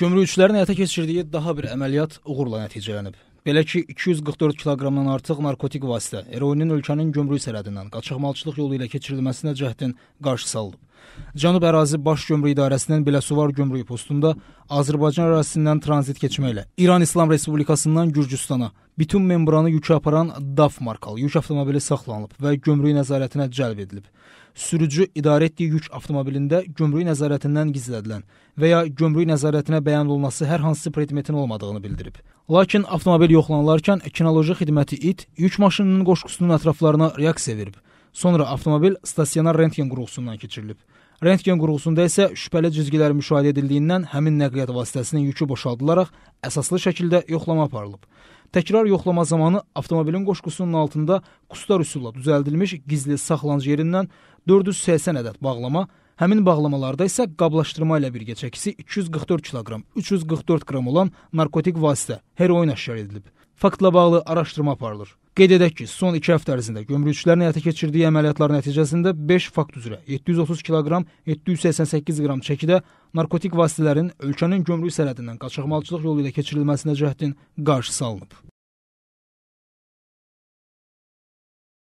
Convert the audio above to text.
Gömrükçülərin həyata keçirdiyi daha bir əməliyyat uğurla nəticələnib. Belə ki, 244 kiloqramdan artıq narkotik vasitə, heroinin ölkənin gömrük sərhədindən qaçaqmalçılıq yolu ilə keçirilməsinə cəhdin qarşısı alınıb. Cənub ərazi baş gömrük idarəsindən Beləsuvar gömrük postunda Azərbaycan ərazisindən tranzit keçməklə İran İslam Respublikasından Gürcüstana bütün membranı yükə aparan DAF markalı yük avtomobili saxlanılıb və gömrük nəzarətinə cəlb edilib. Sürücü idarə etdiyi yük avtomobilində gömrük nəzarətindən gizlədilən və ya gömrük nəzarətinə bəyan olunması hər hansı predmetin olmadığını bildirib. Lakin avtomobil yoxlanılarkən kinoloji xidməti İT yük maşınının qoşqusunun ətraflarına reaksiya verib. Sonra avtomobil stasionar rentgen qurğusundan keçirilib. Rentgen qurğusunda isə şübhəli cizgilər müşahidə edildiyindən həmin nəqliyyat vasitəsinin yükü boşaldılaraq əsaslı şəkildə yoxlama aparılıb. Təkrar yoxlama zamanı avtomobilin qoşqusunun altında kustar üsulla düzəldilmiş gizli saxlanıcı yerindən 480 ədəd bağlama, həmin bağlamalarda isə qablaşdırma ilə birgə çəkisi 244 kiloqram, 344 qram olan narkotik vasitə, heroin aşkar edilib. Faktla bağlı araşdırma aparılır. Qeyd edək ki, son 2 həftə ərzində gömrükçülərin həyata keçirdiyi əməliyyatlar nəticəsində 5 fakt üzrə 730 kq, 788 qram çəkidə narkotik vasitələrin ölkənin gömrük sərhədindən qaçaqmalçılıq yolu ilə keçirilməsinə cəhdin qarşısı alınıb.